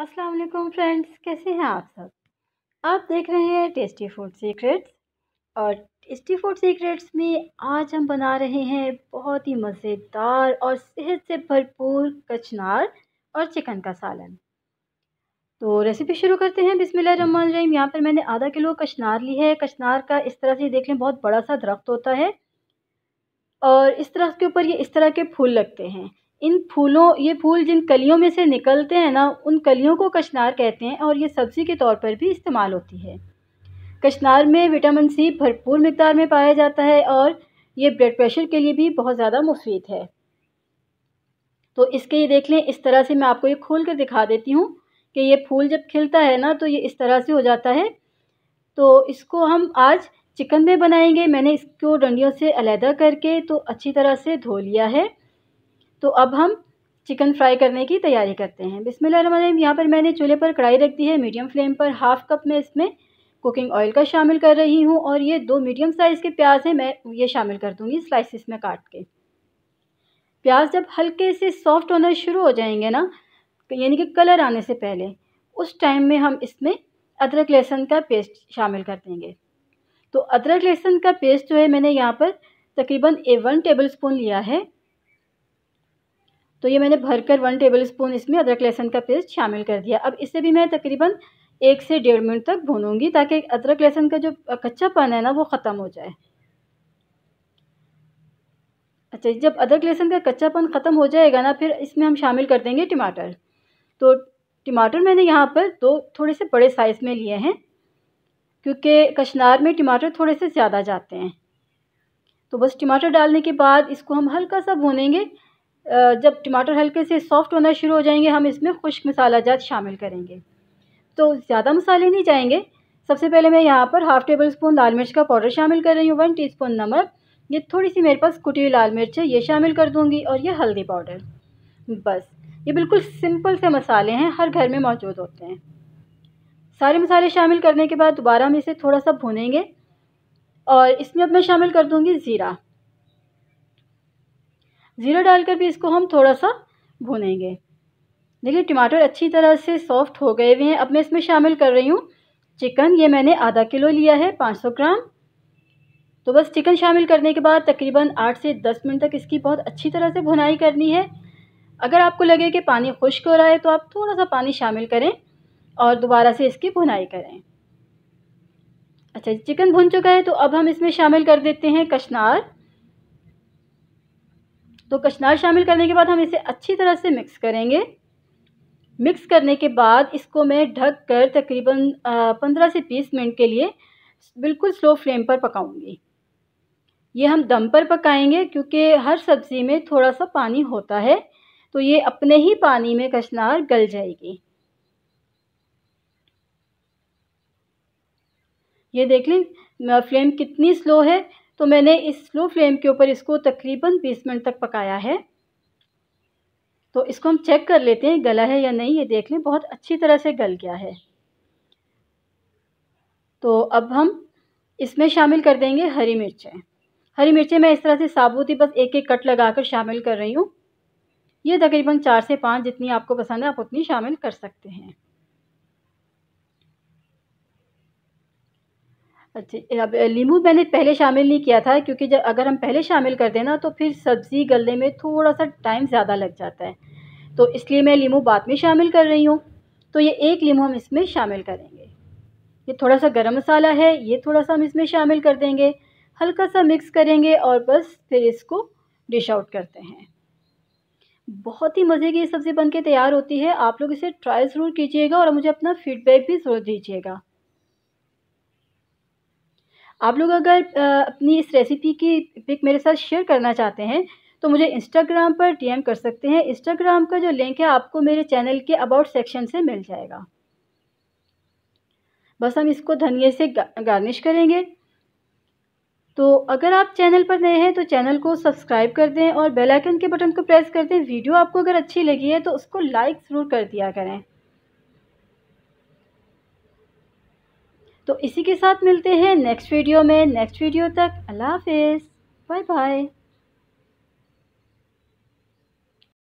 अस्सलाम वालेकुम फ्रेंड्स कैसे हैं आप सब आप देख रहे हैं टेस्टी फूड सीक्रेट्स और टेस्टी फूड सीक्रेट्स में आज हम बना रहे हैं बहुत ही मज़ेदार और सेहत से भरपूर कचनार और चिकन का सालन तो रेसिपी शुरू करते हैं बिसमिल्ल रहीम यहाँ पर मैंने आधा किलो कचनार ली है कचनार का इस तरह से देख लें बहुत बड़ा सा दरख्त होता है और इस तरह के ऊपर ये इस तरह के फूल लगते हैं इन फूलों ये फूल जिन कलियों में से निकलते हैं ना उन कलियों को कशनार कहते हैं और ये सब्ज़ी के तौर पर भी इस्तेमाल होती है कशनार में विटामिन सी भरपूर मकदार में पाया जाता है और ये ब्लड प्रेशर के लिए भी बहुत ज़्यादा मुफीद है तो इसके ये देख लें इस तरह से मैं आपको ये खोल कर दिखा देती हूँ कि ये फूल जब खिलता है ना तो ये इस तरह से हो जाता है तो इसको हम आज चिकन में बनाएंगे मैंने इसको डंडियों से अलहदा करके तो अच्छी तरह से धो लिया है तो अब हम चिकन फ्राई करने की तैयारी करते हैं बिसमिल्ल यहाँ पर मैंने चूल्हे पर कढ़ाई रख दी है मीडियम फ्लेम पर हाफ़ कप में इसमें कुकिंग ऑयल का शामिल कर रही हूँ और ये दो मीडियम साइज़ के प्याज हैं मैं ये शामिल कर दूँगी स्लाइसिस में काट के प्याज जब हल्के से सॉफ्ट होना शुरू हो जाएंगे ना यानी कि कलर आने से पहले उस टाइम में हम इसमें अदरक लहसुन का पेस्ट शामिल कर देंगे तो अदरक लहसुन का पेस्ट जो है मैंने यहाँ पर तकरीबन ए वन टेबल स्पून लिया है तो ये मैंने भरकर वन टेबल स्पून इसमें अदरक लहसन का पेस्ट शामिल कर दिया अब इसे भी मैं तकरीबन एक से डेढ़ मिनट तक भूनूंगी ताकि अदरक लहसुन का जो कच्चापन है ना वो ख़त्म हो जाए अच्छा जब अदरक लहसुन का कच्चापन ख़त्म हो जाएगा ना फिर इसमें हम शामिल कर देंगे टमाटर तो टमाटर मैंने यहाँ पर दो थोड़े से बड़े साइज़ में लिए हैं क्योंकि कशनार में टमाटर थोड़े से ज़्यादा जाते हैं तो बस टमाटर डालने के बाद इसको हम हल्का सा भूनेंगे जब टमाटर हल्के से सॉफ्ट होना शुरू हो जाएंगे हम इसमें खुश्क मसाला जात शामिल करेंगे तो ज़्यादा मसाले नहीं जाएंगे सबसे पहले मैं यहाँ पर हाफ़ टेबल स्पून लाल मिर्च का पाउडर शामिल कर रही हूँ वन टी नमक ये थोड़ी सी मेरे पास कुटी हुई लाल मिर्च है ये शामिल कर दूँगी और ये हल्दी पाउडर बस ये बिल्कुल सिंपल से मसाले हैं हर घर में मौजूद होते हैं सारे मसाले शामिल करने के बाद दोबारा हम इसे थोड़ा सा भुनेंगे और इसमें अब मैं शामिल कर दूँगी ज़ीरा ज़ीरा डालकर भी इसको हम थोड़ा सा भुनेंगे देखिए टमाटर अच्छी तरह से सॉफ्ट हो गए हुए हैं अब मैं इसमें शामिल कर रही हूँ चिकन ये मैंने आधा किलो लिया है 500 ग्राम तो बस चिकन शामिल करने के बाद तकरीबन आठ से दस मिनट तक इसकी बहुत अच्छी तरह से भुनाई करनी है अगर आपको लगे कि पानी खुश्क हो रहा है तो आप थोड़ा सा पानी शामिल करें और दोबारा से इसकी भुनाई करें अच्छा चिकन भुन चुका है तो अब हम इसमें शामिल कर देते हैं कशनार तो कशनार शामिल करने के बाद हम इसे अच्छी तरह से मिक्स करेंगे मिक्स करने के बाद इसको मैं ढक कर तकरीबन पंद्रह से बीस मिनट के लिए बिल्कुल स्लो फ्लेम पर पकाऊंगी ये हम दम पर पकाएंगे क्योंकि हर सब्ज़ी में थोड़ा सा पानी होता है तो ये अपने ही पानी में कशनार गल जाएगी ये देख लें फ्लेम कितनी स्लो है तो मैंने इस स्लो फ्लेम के ऊपर इसको तकरीबन बीस मिनट तक पकाया है तो इसको हम चेक कर लेते हैं गला है या नहीं ये देख लें बहुत अच्छी तरह से गल गया है तो अब हम इसमें शामिल कर देंगे हरी मिर्चें हरी मिर्चें मैं इस तरह से साबुत ही बस एक एक कट लगा कर शामिल कर रही हूँ ये तकरीबन चार से पाँच जितनी आपको पसंद है आप उतनी शामिल कर सकते हैं अच्छा अब लीमू मैंने पहले शामिल नहीं किया था क्योंकि जब अगर हम पहले शामिल कर देना तो फिर सब्ज़ी गलने में थोड़ा सा टाइम ज़्यादा लग जाता है तो इसलिए मैं लीमू बाद में शामिल कर रही हूँ तो ये एक नींबू हम इसमें शामिल करेंगे ये थोड़ा सा गरम मसाला है ये थोड़ा सा हम इसमें शामिल कर देंगे हल्का सा मिक्स करेंगे और बस फिर इसको डिश आउट करते हैं बहुत ही मज़े की सब्ज़ी के तैयार होती है आप लोग इसे ट्राई ज़रूर कीजिएगा और मुझे अपना फीडबैक भी ज़रूर दीजिएगा आप लोग अगर अपनी इस रेसिपी की पिक मेरे साथ शेयर करना चाहते हैं तो मुझे इंस्टाग्राम पर डीएम कर सकते हैं इंस्टाग्राम का जो लिंक है आपको मेरे चैनल के अबाउट सेक्शन से मिल जाएगा बस हम इसको धनिए से गार्निश करेंगे तो अगर आप चैनल पर नए हैं तो चैनल को सब्सक्राइब कर दें और बेल आइकन के बटन को प्रेस कर दें वीडियो आपको अगर अच्छी लगी है तो उसको लाइक ज़रूर कर दिया करें तो इसी के साथ मिलते हैं नेक्स्ट वीडियो में नेक्स्ट वीडियो तक अल्लाह हाफिज़ बाय बाय